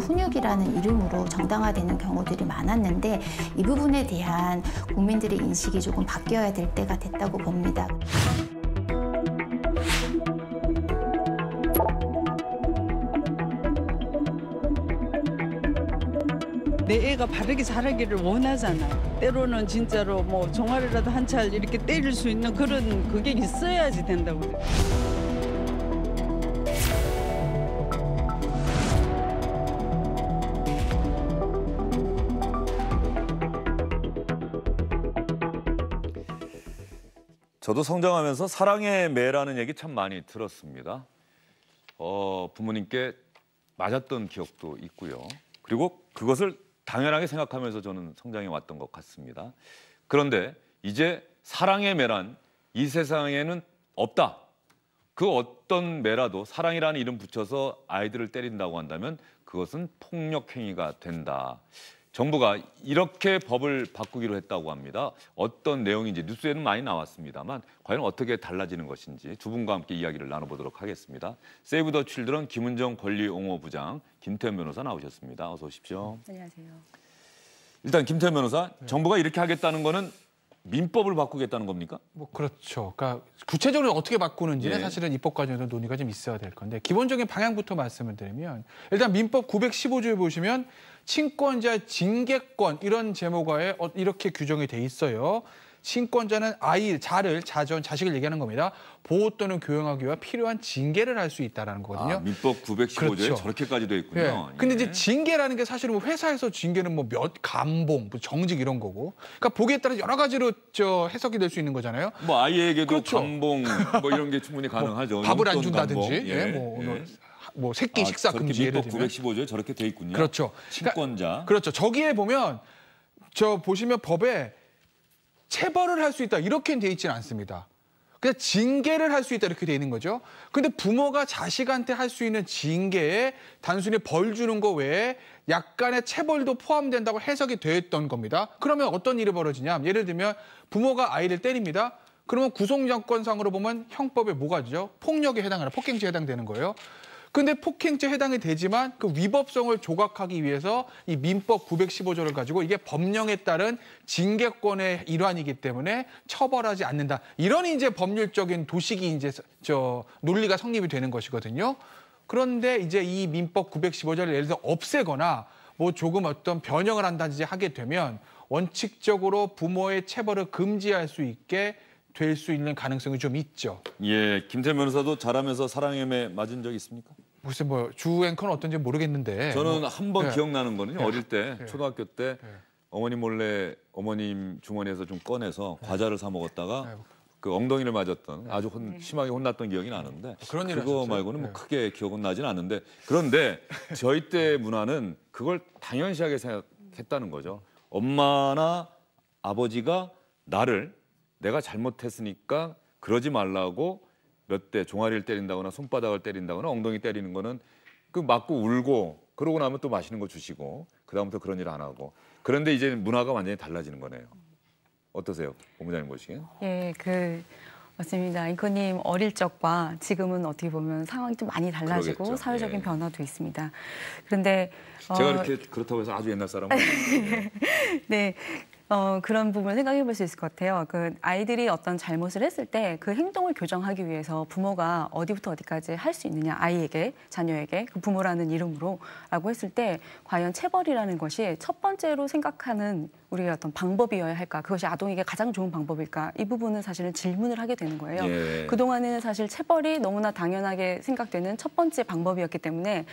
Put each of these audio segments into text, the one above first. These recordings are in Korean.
훈육이라는 이름으로 정당화되는 경우들이 많았는데 이 부분에 대한 국민들의 인식이 조금 바뀌어야 될 때가 됐다고 봅니다. 내 애가 바르게 자라기를 원하잖아요. 때로는 진짜로 뭐 종아리라도 한찰 이렇게 때릴 수 있는 그런 그게 있어야지 된다고. 저도 성장하면서 사랑의 매라는 얘기 참 많이 들었습니다. 어, 부모님께 맞았던 기억도 있고요. 그리고 그것을 당연하게 생각하면서 저는 성장해 왔던 것 같습니다. 그런데 이제 사랑의 매란 이 세상에는 없다. 그 어떤 매라도 사랑이라는 이름 붙여서 아이들을 때린다고 한다면 그것은 폭력 행위가 된다. 정부가 이렇게 법을 바꾸기로 했다고 합니다. 어떤 내용인지 뉴스에는 많이 나왔습니다만 과연 어떻게 달라지는 것인지 두 분과 함께 이야기를 나눠보도록 하겠습니다. 세이브 더 칠드런 김은정 권리옹호부장, 김태현 변호사 나오셨습니다. 어서 오십시오. 안녕하세요. 일단 김태현 변호사, 정부가 이렇게 하겠다는 거는 민법을 바꾸겠다는 겁니까? 뭐 그렇죠. 그러니까 구체적으로 어떻게 바꾸는지는 예. 사실은 입법 과정에서 논의가 좀 있어야 될 건데 기본적인 방향부터 말씀을 드리면 일단 민법 915조에 보시면 친권자 징계권 이런 제목하에 어, 이렇게 규정이 돼 있어요. 친권자는 아이, 자를, 자전, 자식을 얘기하는 겁니다. 보호 또는 교양하기 위해 필요한 징계를 할 수 있다는 라 거거든요. 아, 민법 915조에 그렇죠. 저렇게까지 돼 있군요. 네. 예. 근데 이제 예. 징계라는 게 사실은 뭐 회사에서 징계는 뭐 몇 감봉, 뭐 정직 이런 거고. 그러니까 보기에 따라 여러 가지로 저 해석이 될 수 있는 거잖아요. 뭐 아이에게도 그렇죠. 감봉 뭐 이런 게 충분히 뭐 가능하죠. 뭐 밥을 안 준다든지. 예. 예. 뭐 오늘 예. 뭐, 뭐 새끼 아, 식사 금지 예를 들면 915조에 저렇게 돼 있군요. 그렇죠. 친권자. 그러니까, 그렇죠. 저기에 보면 저 보시면 법에 체벌을 할 수 있다 이렇게돼 있지는 않습니다. 그냥 징계를 할 수 있다 이렇게 돼 있는 거죠. 근데 부모가 자식한테 할 수 있는 징계에 단순히 벌 주는 거 외에 약간의 체벌도 포함된다고 해석이 됐던 겁니다. 그러면 어떤 일이 벌어지냐? 예를 들면 부모가 아이를 때립니다. 그러면 구속영권상으로 보면 형법에 뭐가죠? 폭력에 해당하는 폭행죄에 해당되는 거예요. 근데 폭행죄 해당이 되지만 그 위법성을 조각하기 위해서 이 민법 915조를 가지고 이게 법령에 따른 징계권의 일환이기 때문에 처벌하지 않는다. 이런 이제 법률적인 도식이 이제 저 논리가 성립이 되는 것이거든요. 그런데 이제 이 민법 915조를 예를 들어 없애거나 뭐 조금 어떤 변형을 한다든지 하게 되면 원칙적으로 부모의 체벌을 금지할 수 있게 될 수 있는 가능성이 좀 있죠. 예, 김태 변호사도 자라면서 사랑의매 맞은 적 있습니까? 글쎄 뭐주 앵커는 어떤지 모르겠는데 저는 뭐, 한번 네. 기억나는 거는요. 예. 어릴 때 네. 초등학교 때 네. 어머니 몰래 어머님 주머니에서 좀 꺼내서 과자를 사 먹었다가 그 엉덩이를 맞았던 아주 혼, 음. 심하게 혼났던 기억이 나는데 아, 그런 그거 하셨어 말고는 뭐 크게 기억은 나진 않는데 그런데 저희 때 문화는 그걸 당연시하게 생각했다는 거죠. 엄마나 아버지가 나를 내가 잘못했으니까 그러지 말라고 몇대 종아리를 때린다거나 손바닥을 때린다거나 엉덩이 때리는 거는 그 맞고 울고 그러고 나면 또 맛있는 거 주시고 그다음부터 그런 일 안 하고 그런데 이제 문화가 완전히 달라지는 거네요. 어떠세요, 본부장님 보시기에 예, 그 맞습니다. 이코님 어릴 적과 지금은 어떻게 보면 상황이 좀 많이 달라지고 그러겠죠. 사회적인 예. 변화도 있습니다. 그런데 제가 어... 이렇게 그렇다고 해서 아주 옛날 사람은 네, 어, 그런 부분을 생각해 볼 수 있을 것 같아요. 그 아이들이 어떤 잘못을 했을 때 그 행동을 교정하기 위해서 부모가 어디부터 어디까지 할 수 있느냐, 아이에게, 자녀에게, 그 부모라는 이름으로 라고 했을 때 과연 체벌이라는 것이 첫 번째로 생각하는 우리의 어떤 방법이어야 할까? 그것이 아동에게 가장 좋은 방법일까? 이 부분은 사실은 질문을 하게 되는 거예요. 예. 그동안에는 사실 체벌이 너무나 당연하게 생각되는 첫 번째 방법이었기 때문에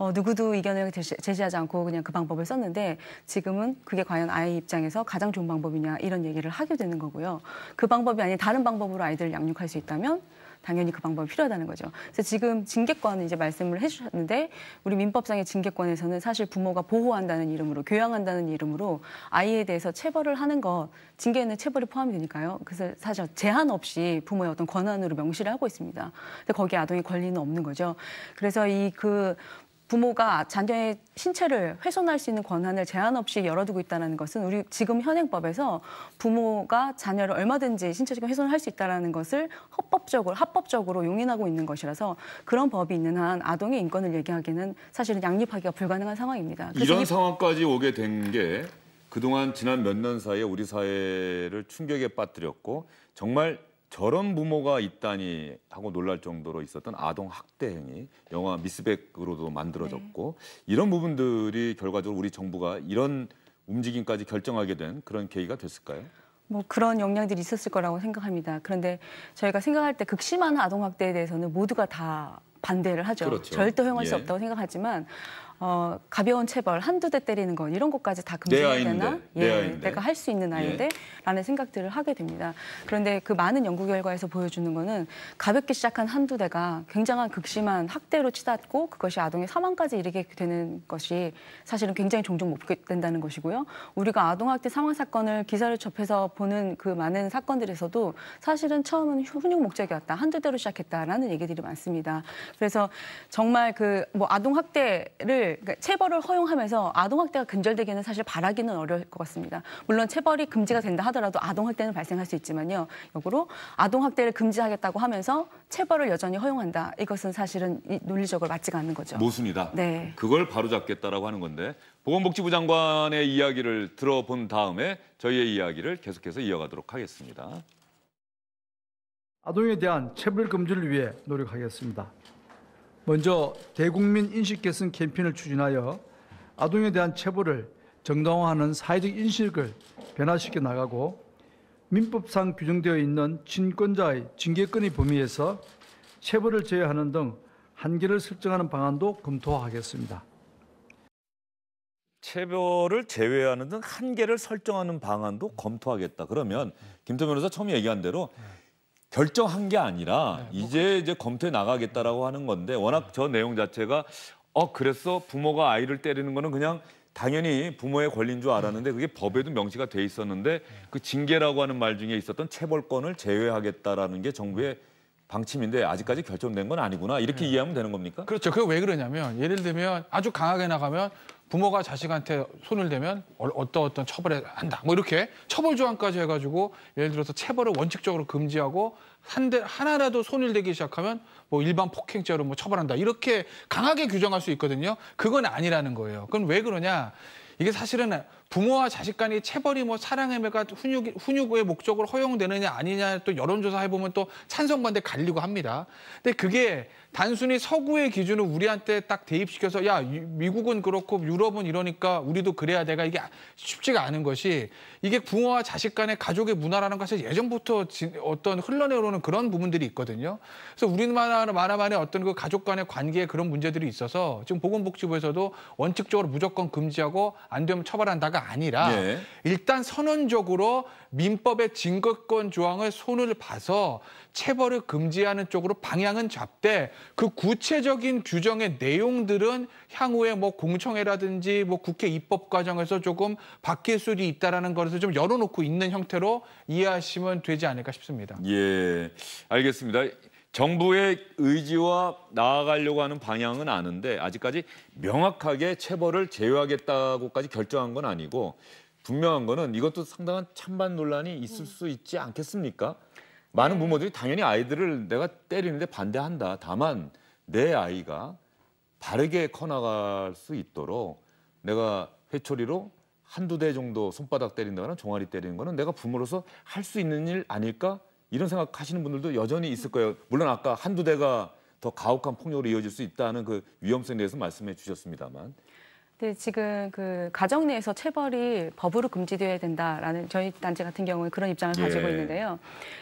어, 누구도 이견을 제시하지 않고 그냥 그 방법을 썼는데 지금은 그게 과연 아이 입장에서 가장 좋은 방법이냐 이런 얘기를 하게 되는 거고요. 그 방법이 아닌 다른 방법으로 아이들을 양육할 수 있다면 당연히 그 방법이 필요하다는 거죠. 그래서 지금 징계권은 이제 말씀을 해주셨는데 우리 민법상의 징계권에서는 사실 부모가 보호한다는 이름으로 교양한다는 이름으로 아이에 대해서 체벌을 하는 것 징계에는 체벌이 포함이 되니까요. 그래서 사실 제한 없이 부모의 어떤 권한으로 명시를 하고 있습니다. 근데 거기에 아동의 권리는 없는 거죠. 그래서 이그 부모가 자녀의 신체를 훼손할 수 있는 권한을 제한 없이 열어두고 있다는 것은 우리 지금 현행법에서 부모가 자녀를 얼마든지 신체적인 훼손을 할수 있다는 것을 헌법적으로 합법적으로 용인하고 있는 것이라서 그런 법이 있는 한 아동의 인권을 얘기하기는 사실은 양립하기가 불가능한 상황입니다. 이런 이... 상황까지 오게 된 게 그동안 지난 몇 년 사이에 우리 사회를 충격에 빠뜨렸고 정말 저런 부모가 있다니 하고 놀랄 정도로 있었던 아동 학대 행위, 영화 미스백으로도 만들어졌고 네. 이런 부분들이 결과적으로 우리 정부가 이런 움직임까지 결정하게 된 그런 계기가 됐을까요? 뭐 그런 영향들이 있었을 거라고 생각합니다. 그런데 저희가 생각할 때 극심한 아동 학대에 대해서는 모두가 다 반대를 하죠. 그렇죠. 절대 허용할 예. 수 없다고 생각하지만 어, 가벼운 체벌 한두 대 때리는 건 이런 것까지 다 금지해야 되나? 예, 아 내가 할 수 있는 예. 아이인데 라는 생각들을 하게 됩니다. 그런데 그 많은 연구 결과에서 보여주는 거는 가볍게 시작한 한두 대가 굉장한 극심한 학대로 치닫고 그것이 아동의 사망까지 이르게 되는 것이 사실은 굉장히 종종 목격된다는 것이고요. 우리가 아동학대 사망 사건을 기사를 접해서 보는 그 많은 사건들에서도 사실은 처음은 훈육 목적이었다. 한두 대로 시작했다라는 얘기들이 많습니다. 그래서 정말 그 뭐 아동학대를 사실 그러니까 체벌을 허용하면서 아동학대가 근절되기는 사실 바라기는 어려울 것 같습니다. 물론 체벌이 금지가 된다 하더라도 아동학대는 발생할 수 있지만요. 역으로 아동학대를 금지하겠다고 하면서 체벌을 여전히 허용한다. 이것은 사실은 논리적으로 맞지가 않는 거죠. 모순이다. 네. 그걸 바로잡겠다라고 하는 건데 보건복지부 장관의 이야기를 들어본 다음에 저희의 이야기를 계속해서 이어가도록 하겠습니다. 아동에 대한 체벌 금지를 위해 노력하겠습니다. 먼저 대국민 인식 개선 캠페인을 추진하여 아동에 대한 체벌을 정당화하는 사회적 인식을 변화시켜 나가고 민법상 규정되어 있는 친권자의 징계권의 범위에서 체벌을 제외하는 등 한계를 설정하는 방안도 검토하겠습니다. 체벌을 제외하는 등 한계를 설정하는 방안도 검토하겠다. 그러면 김태 변호사 처음 얘기한 대로 네. 결정한 게 아니라 네, 뭐 이제 뭐... 이제 검토해 나가겠다라고 하는 건데 워낙 저 내용 자체가 어 그래서 부모가 아이를 때리는 거는 그냥 당연히 부모의 권리인 줄 알았는데 그게 법에도 명시가 돼 있었는데 그 징계라고 하는 말 중에 있었던 체벌권을 제외하겠다라는 게 정부의 방침인데 아직까지 결정된 건 아니구나 이렇게 네. 이해하면 되는 겁니까? 그렇죠. 그게 왜 그러냐면 예를 들면 아주 강하게 나가면 부모가 자식한테 손을 대면 어떤 어떤 처벌에 한다. 뭐 이렇게 처벌 조항까지 해가지고 예를 들어서 체벌을 원칙적으로 금지하고 한대 하나라도 손을 대기 시작하면 뭐 일반 폭행죄로 뭐 처벌한다. 이렇게 강하게 규정할 수 있거든요. 그건 아니라는 거예요. 그건 왜 그러냐? 이게 사실은 부모와 자식 간의 체벌이 뭐 사랑 의매가 훈육, 훈육의 목적으로 허용되느냐 아니냐 또 여론조사 해보면 또 찬성 반대 갈리고 합니다. 근데 그게 단순히 서구의 기준을 우리한테 딱 대입시켜서 야 미국은 그렇고 유럽은 이러니까 우리도 그래야 돼가 이게 쉽지가 않은 것이 이게 부모와 자식 간의 가족의 문화라는 것을 예전부터 어떤 흘러내오는 그런 부분들이 있거든요. 그래서 우리나라 만화만의 어떤 그 가족 간의 관계에 그런 문제들이 있어서 지금 보건복지부에서도 원칙적으로 무조건 금지하고 안 되면 처벌한다가 문제가 아니라 예. 일단 선언적으로 민법의 증거권 조항을 손을 봐서 체벌을 금지하는 쪽으로 방향은 잡되 그 구체적인 규정의 내용들은 향후에 뭐 공청회라든지 뭐 국회 입법 과정에서 조금 바뀔 수도 있다라는 것을 좀 열어놓고 있는 형태로 이해하시면 되지 않을까 싶습니다. 예, 알겠습니다. 정부의 의지와 나아가려고 하는 방향은 아는데 아직까지 명확하게 체벌을 제외하겠다고까지 결정한 건 아니고 분명한 거는 이것도 상당한 찬반 논란이 있을 네. 수 있지 않겠습니까? 많은 네. 부모들이 당연히 아이들을 내가 때리는데 반대한다. 다만 내 아이가 바르게 커나갈 수 있도록 내가 회초리로 한두 대 정도 손바닥 때린다거나 종아리 때리는 거는 내가 부모로서 할 수 있는 일 아닐까? 이런 생각하시는 분들도 여전히 있을 거예요. 물론 아까 한두 대가 더 가혹한 폭력으로 이어질 수 있다는 그 위험성에 대해서 말씀해 주셨습니다만 네, 지금 그 가정 내에서 체벌이 법으로 금지되어야 된다라는 저희 단체 같은 경우는 그런 입장을 예. 가지고 있는데요.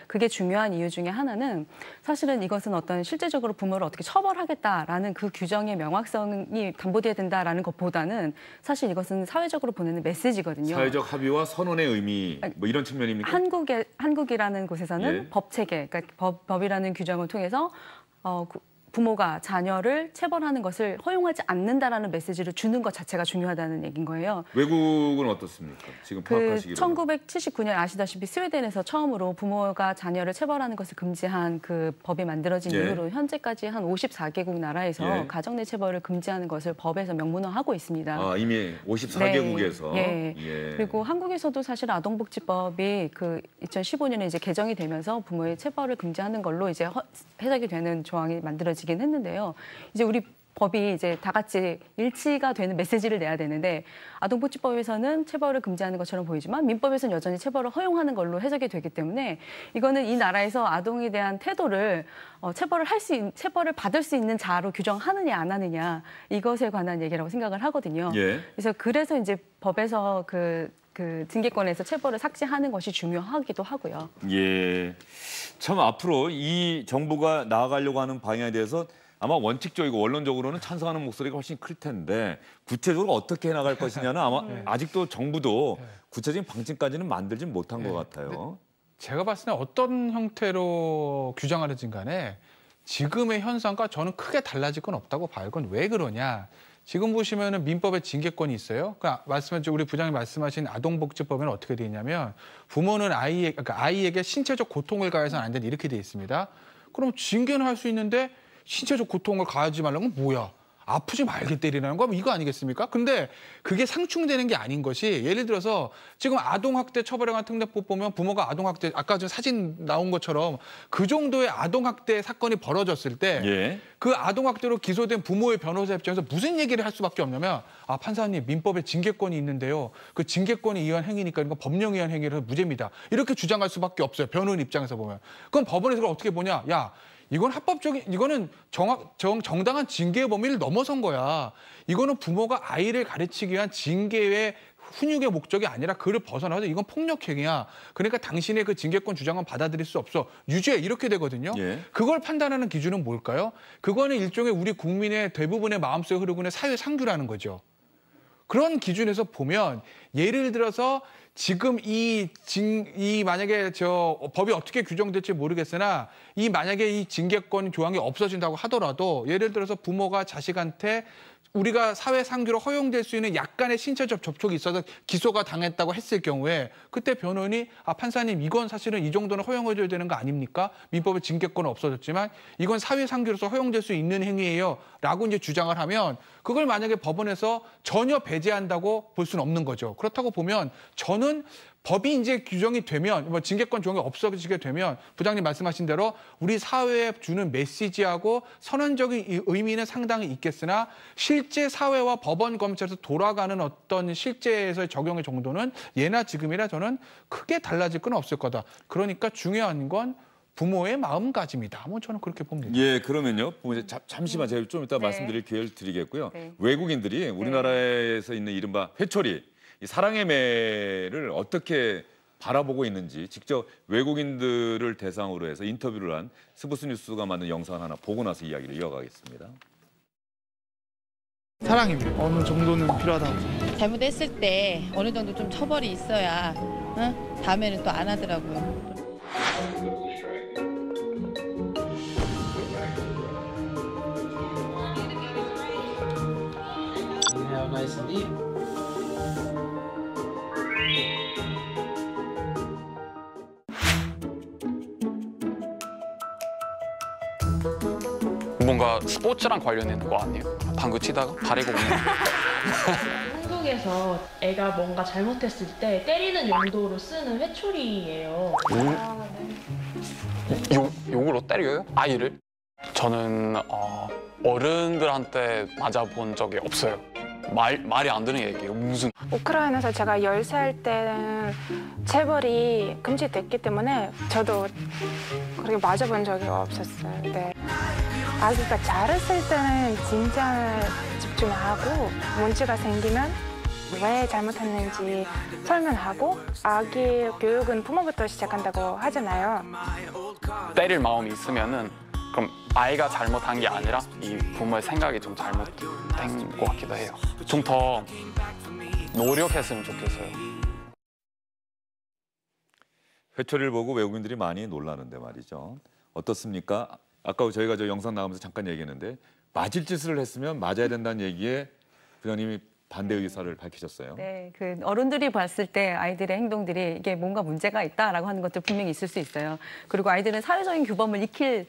그게 중요한 이유 중에 하나는 사실은 이것은 어떤 실제적으로 부모를 어떻게 처벌하겠다라는 그 규정의 명확성이 담보돼야 된다라는 것보다는 사실 이것은 사회적으로 보내는 메시지거든요. 사회적 합의와 선언의 의미 뭐 이런 측면입니까? 한국에 한국이라는 곳에서는 예. 법 체계, 그러니까 법, 법이라는 규정을 통해서 어, 부모가 자녀를 체벌하는 것을 허용하지 않는다라는 메시지를 주는 것 자체가 중요하다는 얘기인 거예요. 외국은 어떻습니까? 지금 파악하시기로. 그 1979년 아시다시피 스웨덴에서 처음으로 부모가 자녀를 체벌하는 것을 금지한 그 법이 만들어진 예. 이후로 현재까지 한 54개국 나라에서 예. 가정 내 체벌을 금지하는 것을 법에서 명문화하고 있습니다. 아, 이미 54개국에서. 네. 예. 예. 그리고 한국에서도 사실 아동복지법이 그 2015년에 이제 개정이 되면서 부모의 체벌을 금지하는 걸로 이제 해석이 되는 조항이 만들어지기 달라지긴 했는데요. 이제 우리 법이 이제 다 같이 일치가 되는 메시지를 내야 되는데 아동복지법에서는 체벌을 금지하는 것처럼 보이지만 민법에서는 여전히 체벌을 허용하는 걸로 해석이 되기 때문에 이거는 이 나라에서 아동에 대한 태도를 어, 체벌을 할 수 체벌을 받을 수 있는 자로 규정하느냐 안 하느냐 이것에 관한 얘기라고 생각을 하거든요. 예. 그래서 그래서 이제 법에서 그그 징계권에서 체벌을 삭제하는 것이 중요하기도 하고요. 예. 참 앞으로 이 정부가 나아가려고 하는 방향에 대해서 아마 원칙적이고 원론적으로는 찬성하는 목소리가 훨씬 클 텐데 구체적으로 어떻게 해나갈 것이냐는 아마 네. 아직도 정부도 네. 구체적인 방침까지는 만들지 못한 네. 것 같아요. 제가 봤을 때 어떤 형태로 규정하는진 간에 지금의 현상과 저는 크게 달라질 건 없다고 봐요. 그건 왜 그러냐. 지금 보시면은 민법에 징계권이 있어요. 그러니까 말씀하신 우리 부장님 말씀하신 아동복지법에는 어떻게 되어 있냐면 부모는 아이에 그러니까 아이에게 신체적 고통을 가해서는 안 된다 이렇게 되어 있습니다. 그럼 징계는 할 수 있는데 신체적 고통을 가하지 말라는 건 뭐야? 아프지 말게 때리라는 거면 뭐 이거 아니겠습니까? 근데 그게 상충되는 게 아닌 것이 예를 들어서 지금 아동학대 처벌에 관한 특례법 보면 부모가 아동학대 아까 전 사진 나온 것처럼 그 정도의 아동학대 사건이 벌어졌을 때그 예. 그 아동학대로 기소된 부모의 변호사 입장에서 무슨 얘기를 할 수밖에 없냐면 아 판사님 민법에 징계권이 있는데요. 그 징계권이 이한 행위니까 이건 법령 이한 행위라서 무죄입니다. 이렇게 주장할 수밖에 없어요. 변호인 입장에서 보면. 그럼 법원에서 그걸 어떻게 보냐? 야 이건 합법적인 이거는 정확 정 정당한 징계 범위를 넘어선 거야. 이거는 부모가 아이를 가르치기 위한 징계의 훈육의 목적이 아니라 그를 벗어나서 이건 폭력행위야. 그러니까 당신의 그 징계권 주장은 받아들일 수 없어. 유죄 이렇게 되거든요. 예. 그걸 판단하는 기준은 뭘까요? 그거는 일종의 우리 국민의 대부분의 마음속에 흐르고 있는 사회 상규라는 거죠. 그런 기준에서 보면 예를 들어서 지금 이, 징, 이 만약에 저 법이 어떻게 규정될지 모르겠으나 이 만약에 이 징계권 조항이 없어진다고 하더라도 예를 들어서 부모가 자식한테 우리가 사회 상규로 허용될 수 있는 약간의 신체적 접촉이 있어서 기소가 당했다고 했을 경우에 그때 변호인이 아 판사님 이건 사실은 이 정도는 허용해줘야 되는 거 아닙니까? 민법의 징계권은 없어졌지만 이건 사회 상규로서 허용될 수 있는 행위예요라고 이제 주장을 하면 그걸 만약에 법원에서 전혀 배제한다고 볼 수는 없는 거죠. 그렇다고 보면 저는 법이 이제 규정이 되면 뭐 징계권 조항이 없어지게 되면 부장님 말씀하신 대로 우리 사회에 주는 메시지하고 선언적인 의미는 상당히 있겠으나 실제 사회와 법원 검찰에서 돌아가는 어떤 실제에서의 적용의 정도는 예나 지금이라 저는 크게 달라질 건 없을 거다. 그러니까 중요한 건 부모의 마음가짐이다. 뭐 저는 그렇게 봅니다. 예, 그러면요. 부모 잠시만 제가 좀 이따 네. 말씀드릴 기회를 드리겠고요. 네. 외국인들이 네. 우리나라에서 있는 이른바 회초리 이 사랑의 매를 어떻게 바라보고 있는지 직접 외국인들을 대상으로 해서 인터뷰를 한 스브스 뉴스가 만든 영상 하나 보고 나서 이야기를 이어가겠습니다. 사랑입니다. 어느 정도는 필요하다고. 잘못했을 때 어느 정도 좀 처벌이 있어야 응? 어? 다음에는 또 안 하더라고요. 스포츠랑 관련된 거 아니에요? 방구 치다가 다리고 오는 한국에서 애가 뭔가 잘못했을 때 때리는 용도로 쓰는 회초리예요. 아, 네. 욕, 욕으로 때려요? 아이를? 저는 어, 어른들한테 맞아본 적이 없어요. 말, 말이 안 되는 얘기예요. 무슨. 우크라이나에서 제가 열 살 때는 체벌이 금지됐기 때문에 저도 그렇게 맞아본 적이 없었어요. 네. 아기가 잘했을 그러니까 때는 진짜 집중하고 문제가 생기면 왜 잘못했는지 설명하고 아기 교육은 부모부터 시작한다고 하잖아요. 때릴 마음이 있으면은 그럼 아이가 잘못한 게 아니라 이 부모의 생각이 좀 잘못된 것 같기도 해요. 좀 더 노력했으면 좋겠어요. 회초리를 보고 외국인들이 많이 놀라는데 말이죠. 어떻습니까? 아까 저희가 저 영상 나오면서 잠깐 얘기했는데 맞을 짓을 했으면 맞아야 된다는 얘기에 부장님이 반대 의사를 밝히셨어요. 네, 그 어른들이 봤을 때 아이들의 행동들이 이게 뭔가 문제가 있다라고 하는 것도 분명히 있을 수 있어요. 그리고 아이들은 사회적인 규범을 익힐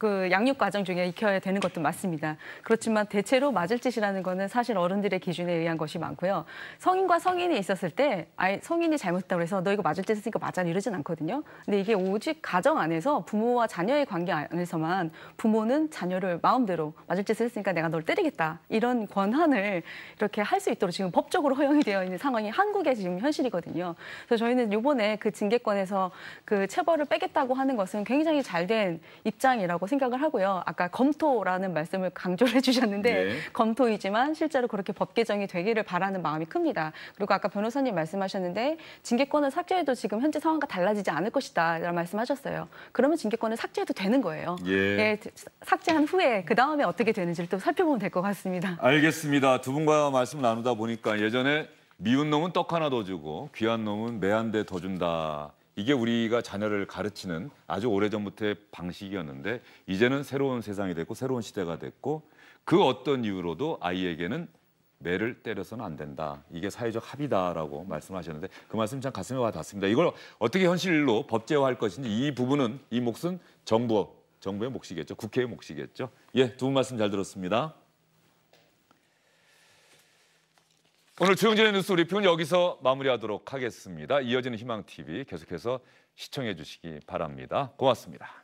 그 양육 과정 중에 익혀야 되는 것도 맞습니다. 그렇지만 대체로 맞을 짓이라는 거는 사실 어른들의 기준에 의한 것이 많고요. 성인과 성인이 있었을 때 아이 성인이 잘못했다고 해서 너 이거 맞을 짓 했으니까 맞아 이러진 않거든요. 근데 이게 오직 가정 안에서 부모와 자녀의 관계 안에서만 부모는 자녀를 마음대로 맞을 짓을 했으니까 내가 널 때리겠다 이런 권한을 이렇게 할 수 있도록 지금 법적으로 허용이 되어 있는 상황이 한국의 지금 현실이거든요. 그래서 저희는 이번에 그 징계권에서 그 체벌을 빼겠다고 하는 것은 굉장히 잘 된 입장이라고 생각을 하고요. 아까 검토라는 말씀을 강조를 해주셨는데 네. 검토이지만 실제로 그렇게 법 개정이 되기를 바라는 마음이 큽니다. 그리고 아까 변호사님 말씀하셨는데 징계권을 삭제해도 지금 현재 상황과 달라지지 않을 것이다 라는 말씀하셨어요. 그러면 징계권을 삭제해도 되는 거예요. 예. 예 삭제한 후에 그 다음에 어떻게 되는지를 또 살펴보면 될 것 같습니다. 알겠습니다. 두 분과 말씀 나누다 보니까 예전에 미운 놈은 떡 하나 더 주고 귀한 놈은 매 한 대 더 준다. 이게 우리가 자녀를 가르치는 아주 오래전부터의 방식이었는데 이제는 새로운 세상이 됐고 새로운 시대가 됐고 그 어떤 이유로도 아이에게는 매를 때려서는 안 된다. 이게 사회적 합의다라고 말씀하셨는데 그 말씀 참 가슴에 와 닿습니다. 이걸 어떻게 현실로 법제화할 것인지 이 부분은 이 몫은 정부 정부의 몫이겠죠. 국회의 몫이겠죠. 예, 두 분 말씀 잘 들었습니다. 오늘 조영진의 뉴스 브리핑은 여기서 마무리하도록 하겠습니다. 이어지는 희망TV 계속해서 시청해 주시기 바랍니다. 고맙습니다.